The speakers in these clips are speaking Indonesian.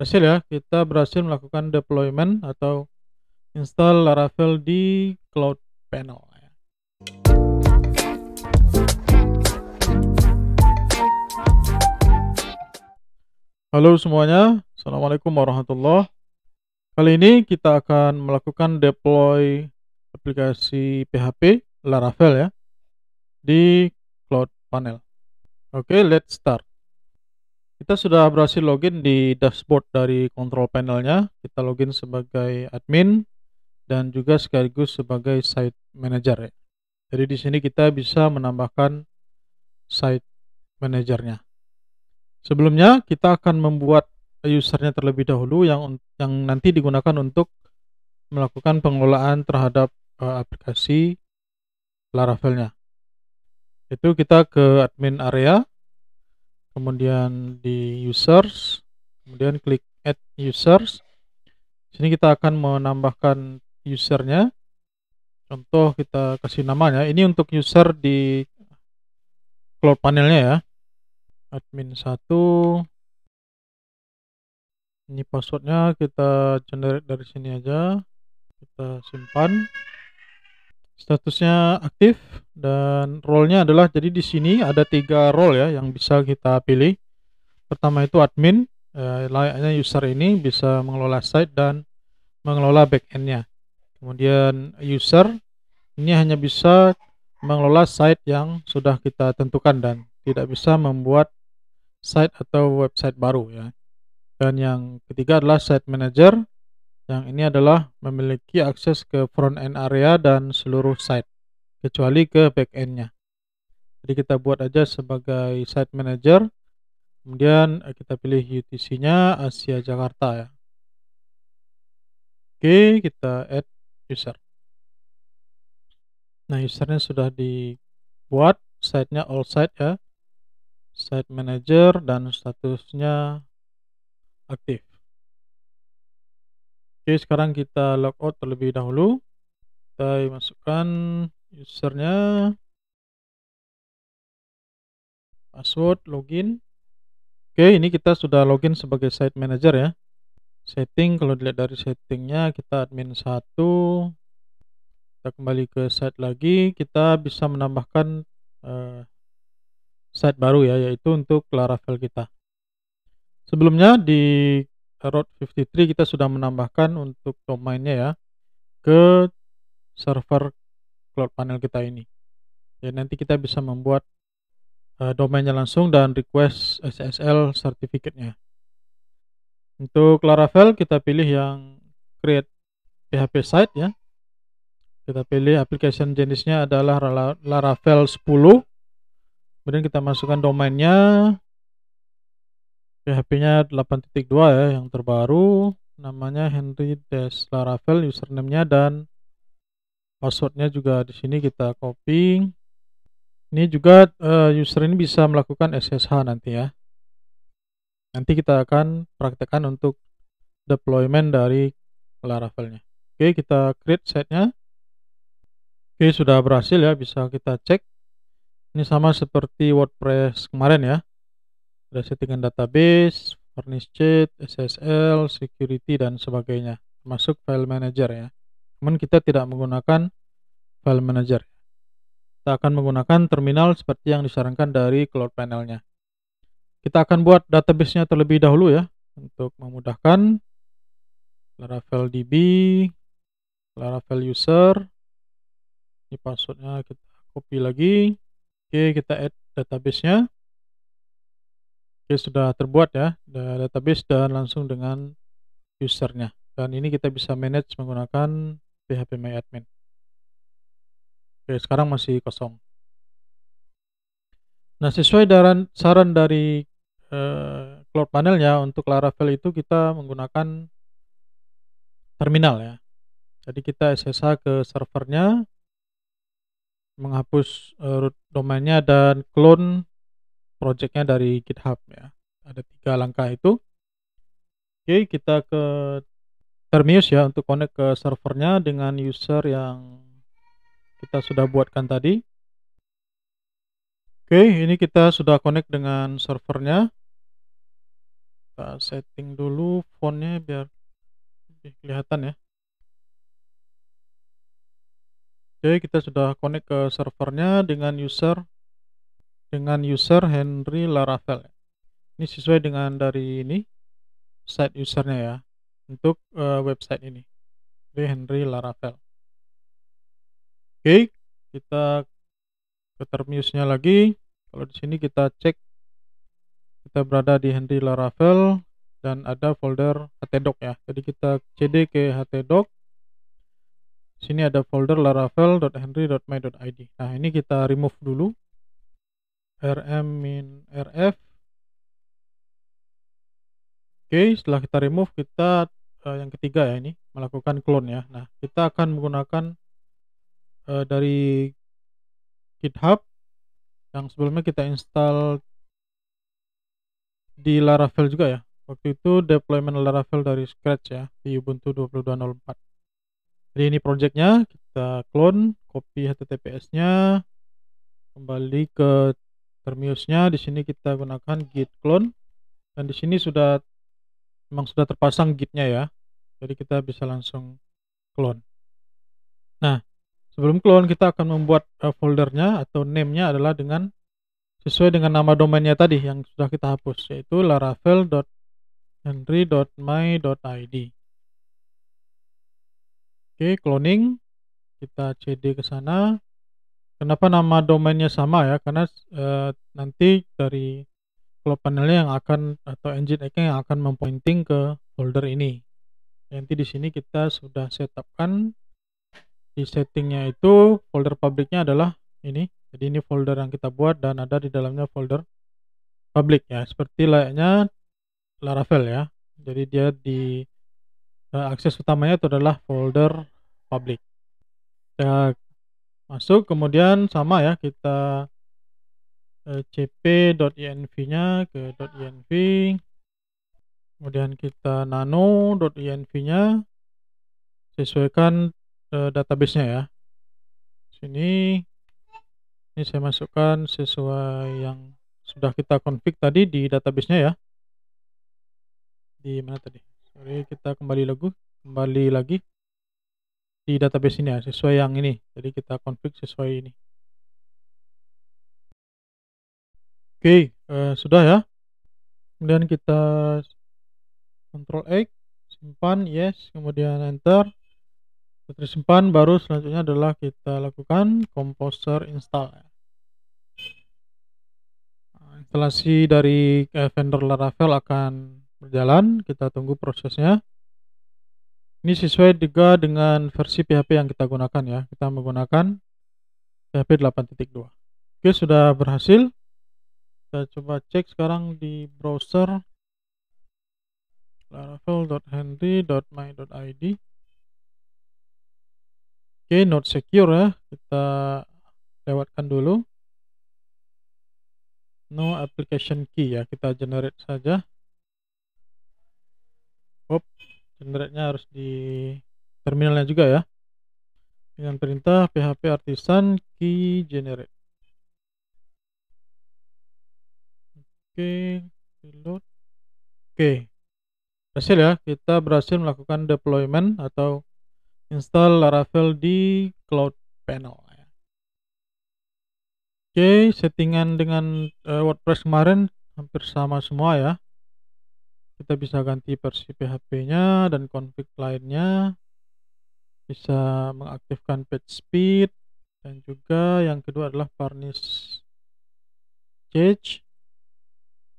berhasil ya kita berhasil melakukan deployment atau install Laravel di Cloud Panel ya. Halo semuanya, Assalamualaikum warahmatullahi Kali ini kita akan melakukan deploy aplikasi PHP Laravel ya di Cloud Panel. Oke, okay, let's start. Kita sudah berhasil login di dashboard dari control panelnya. Kita login sebagai admin dan juga sekaligus sebagai site manager ya. Jadi di sini kita bisa menambahkan site manajernya. Sebelumnya kita akan membuat usernya terlebih dahulu yang yang nanti digunakan untuk melakukan pengelolaan terhadap uh, aplikasi Laravelnya. Itu kita ke admin area kemudian di users, kemudian klik add users. Di sini kita akan menambahkan usernya. Contoh kita kasih namanya. Ini untuk user di cloud panelnya ya. Admin 1. Ini passwordnya kita generate dari sini aja. Kita simpan statusnya aktif dan role-nya adalah jadi di sini ada tiga role ya yang bisa kita pilih. Pertama itu admin, eh, layaknya user ini bisa mengelola site dan mengelola backend-nya. Kemudian user ini hanya bisa mengelola site yang sudah kita tentukan dan tidak bisa membuat site atau website baru ya. Dan yang ketiga adalah site manager. Yang ini adalah memiliki akses ke front end area dan seluruh site, kecuali ke back end nya Jadi kita buat aja sebagai site manager, kemudian eh, kita pilih UTC-nya Asia Jakarta ya. Oke, kita add user. Nah, usernya sudah dibuat, site-nya all site ya, site manager dan statusnya aktif. Oke, sekarang kita logout terlebih dahulu. Kita masukkan usernya, password, login. Oke, ini kita sudah login sebagai site manager ya. Setting, kalau dilihat dari settingnya, kita admin satu. Kita kembali ke site lagi. Kita bisa menambahkan uh, site baru ya, yaitu untuk Laravel kita. Sebelumnya di root 53 kita sudah menambahkan untuk domainnya ya ke server cloud panel kita ini ya nanti kita bisa membuat uh, domainnya langsung dan request SSL certificate-nya untuk Laravel kita pilih yang create PHP site ya kita pilih application jenisnya adalah Laravel 10 kemudian kita masukkan domainnya hp nya 8.2 ya yang terbaru namanya Henry Des Laravel username-nya dan passwordnya juga di sini kita copy ini juga uh, user ini bisa melakukan SSH nanti ya nanti kita akan praktekkan untuk deployment dari Laravel-nya. oke kita create setnya oke sudah berhasil ya bisa kita cek ini sama seperti WordPress kemarin ya ada settingan database, furnish sheet, SSL, security dan sebagainya, Masuk file manager ya. Namun kita tidak menggunakan file manager. Kita akan menggunakan terminal seperti yang disarankan dari cloud panelnya. Kita akan buat databasenya terlebih dahulu ya untuk memudahkan Laravel DB, Laravel user. Ini passwordnya kita copy lagi. Oke, kita add databasenya. Oke, sudah terbuat ya database dan langsung dengan usernya. Dan ini kita bisa manage menggunakan PHP My Admin. Oke, sekarang masih kosong. Nah, sesuai daran, saran dari eh, Cloud Panel ya, untuk Laravel itu kita menggunakan terminal ya. Jadi kita SSH ke servernya, menghapus eh, root domainnya dan clone projectnya dari GitHub ya. Ada tiga langkah itu. Oke, kita ke Termius ya untuk connect ke servernya dengan user yang kita sudah buatkan tadi. Oke, ini kita sudah connect dengan servernya. Kita setting dulu fontnya biar lebih kelihatan ya. Oke, kita sudah connect ke servernya dengan user dengan user Henry Laravel. Ini sesuai dengan dari ini site usernya ya untuk uh, website ini. Dari Henry Laravel. Oke, kita ke termusnya lagi. Kalau di sini kita cek kita berada di Henry Laravel dan ada folder htdoc ya. Jadi kita cd ke htdoc. Sini ada folder laravel.henry.my.id. Nah, ini kita remove dulu RM min RF oke okay, setelah kita remove kita uh, yang ketiga ya ini melakukan clone ya nah kita akan menggunakan uh, dari GitHub yang sebelumnya kita install di Laravel juga ya waktu itu deployment Laravel dari scratch ya di Ubuntu 22.04 jadi ini projectnya kita clone copy https nya kembali ke Hermiusnya di sini kita gunakan git clone dan di sini sudah memang sudah terpasang gitnya ya jadi kita bisa langsung clone nah sebelum clone kita akan membuat eh, foldernya atau name-nya adalah dengan sesuai dengan nama domainnya tadi yang sudah kita hapus yaitu laravel.henry.my.id oke cloning kita cd ke sana Kenapa nama domainnya sama ya? Karena uh, nanti dari cloud panelnya yang akan atau engine nya yang akan mempointing ke folder ini. Nanti di sini kita sudah setupkan di settingnya itu folder publicnya adalah ini. Jadi ini folder yang kita buat dan ada di dalamnya folder public ya, seperti layaknya Laravel ya. Jadi dia di eh, akses utamanya itu adalah folder public. Ya masuk kemudian sama ya kita eh, cp.inv cp.env-nya ke .inv kemudian kita nano.env-nya sesuaikan eh, database-nya ya sini ini saya masukkan sesuai yang sudah kita config tadi di database-nya ya di mana tadi sorry kita kembali lagu kembali lagi di database ini ya sesuai yang ini jadi kita config sesuai ini oke eh, sudah ya kemudian kita control X simpan yes kemudian enter setelah simpan baru selanjutnya adalah kita lakukan composer install ya. nah, instalasi dari eh, vendor Laravel akan berjalan kita tunggu prosesnya ini sesuai juga dengan versi PHP yang kita gunakan ya. Kita menggunakan PHP 8.2. Oke, sudah berhasil. Kita coba cek sekarang di browser laravel.handy.my.id. Oke, not secure ya. Kita lewatkan dulu. No application key ya, kita generate saja. Oops generate-nya harus di terminalnya juga ya dengan perintah php artisan key generate oke okay, reload oke okay. berhasil ya kita berhasil melakukan deployment atau install laravel di cloud panel ya. oke okay, settingan dengan uh, wordpress kemarin hampir sama semua ya kita bisa ganti versi PHP-nya dan config lainnya bisa mengaktifkan page speed dan juga yang kedua adalah varnish cache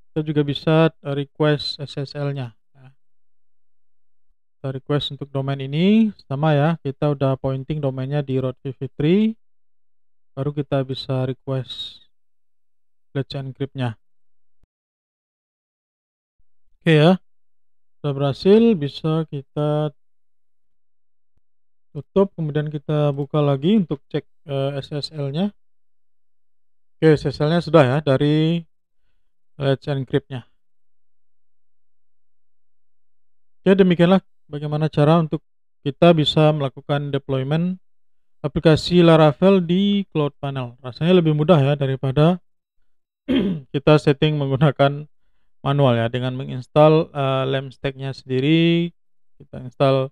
kita juga bisa request SSL-nya nah, kita request untuk domain ini sama ya kita udah pointing domainnya di root 53 baru kita bisa request let's encrypt-nya Oke ya. Sudah berhasil, bisa kita tutup kemudian kita buka lagi untuk cek uh, eh, SSL-nya. Oke, SSL-nya sudah ya dari Let's Encrypt-nya. Oke, demikianlah bagaimana cara untuk kita bisa melakukan deployment aplikasi Laravel di Cloud Panel. Rasanya lebih mudah ya daripada kita setting menggunakan manual ya dengan menginstal uh, stacknya sendiri kita install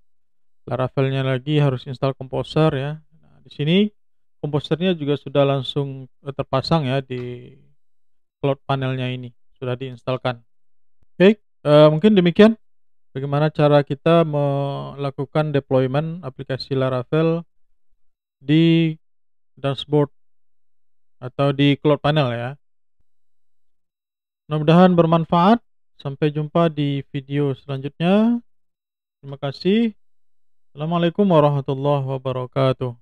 Laravelnya lagi harus install Composer ya nah, di sini Composernya juga sudah langsung eh, terpasang ya di cloud panelnya ini sudah diinstalkan oke okay, uh, mungkin demikian bagaimana cara kita melakukan deployment aplikasi Laravel di dashboard atau di cloud panel ya Mudah-mudahan bermanfaat. Sampai jumpa di video selanjutnya. Terima kasih. Assalamualaikum warahmatullahi wabarakatuh.